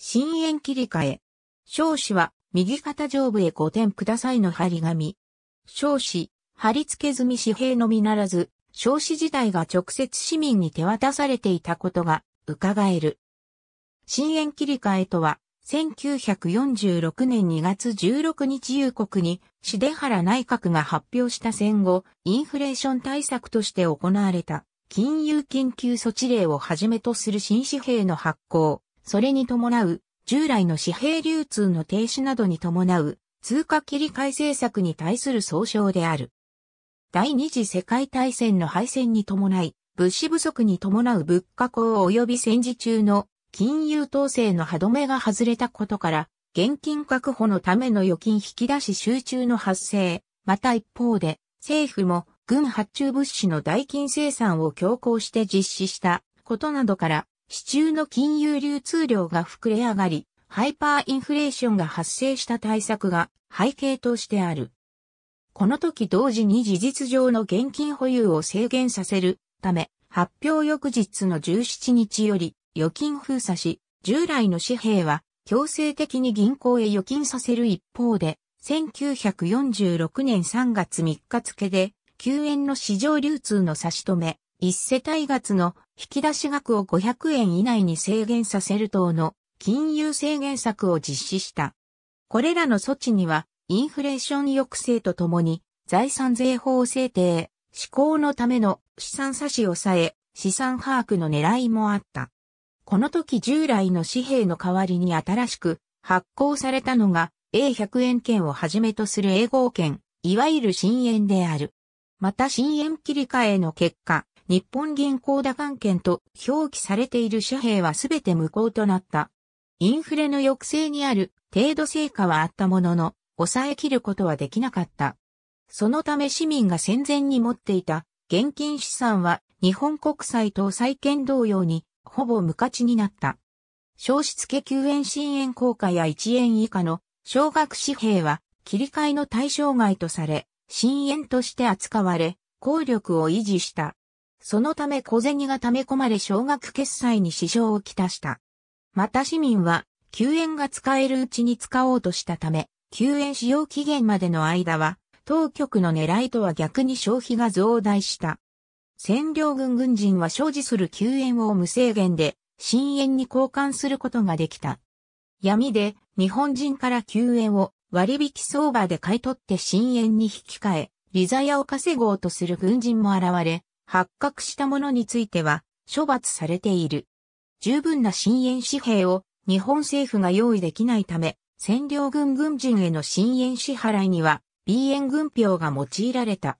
深淵切り替え。少子は、右肩上部へ5点くださいの張り紙。少子、貼り付け済み紙幣のみならず、少子自体が直接市民に手渡されていたことが、伺える。深淵切り替えとは、1946年2月16日有国に、シデ原内閣が発表した戦後、インフレーション対策として行われた、金融緊急措置令をはじめとする新紙幣の発行、それに伴う、従来の紙幣流通の停止などに伴う、通貨切り替え政策に対する総称である。第二次世界大戦の敗戦に伴い、物資不足に伴う物価高及び戦時中の金融統制の歯止めが外れたことから、現金確保のための預金引き出し集中の発生、また一方で、政府も軍発注物資の代金生産を強行して実施したことなどから、市中の金融流通量が膨れ上がり、ハイパーインフレーションが発生した対策が背景としてある。この時同時に事実上の現金保有を制限させるため、発表翌日の17日より預金封鎖し、従来の紙幣は強制的に銀行へ預金させる一方で、1946年3月3日付で、救援の市場流通の差し止め、一世帯月の引き出し額を500円以内に制限させる等の金融制限策を実施した。これらの措置には、インフレーション抑制とともに、財産税法制定、施行のための資産差し抑え、資産把握の狙いもあった。この時従来の紙幣の代わりに新しく発行されたのが A100 円券をはじめとする英5券、いわゆる新円である。また新円切り替えの結果、日本銀行打艦券と表記されている紙幣はすべて無効となった。インフレの抑制にある程度成果はあったものの、抑え切ることはできなかった。そのため市民が戦前に持っていた現金資産は日本国債と債券同様にほぼ無価値になった。少子付救援支援効果や1円以下の小額紙幣は切り替えの対象外とされ、新円として扱われ、効力を維持した。そのため小銭が溜め込まれ小学決済に支障をきたした。また市民は、救援が使えるうちに使おうとしたため、救援使用期限までの間は、当局の狙いとは逆に消費が増大した。占領軍軍人は所持する救援を無制限で、深淵に交換することができた。闇で日本人から救援を割引相場で買い取って深淵に引き換え、利ザヤを稼ごうとする軍人も現れ、発覚したものについては処罰されている。十分な新淵紙幣を日本政府が用意できないため、占領軍軍人への新淵支払いには B 円軍票が用いられた。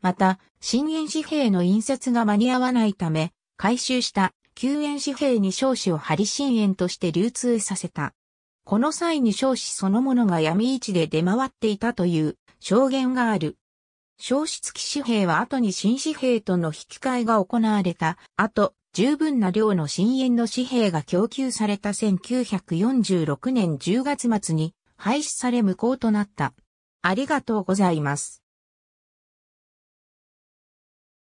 また、新淵紙幣の印刷が間に合わないため、回収した救援紙幣に少子を張り新淵として流通させた。この際に少子そのものが闇市で出回っていたという証言がある。消失期紙幣は後に新紙幣との引き換えが行われた後、十分な量の新円の紙幣が供給された1946年10月末に廃止され無効となった。ありがとうございます。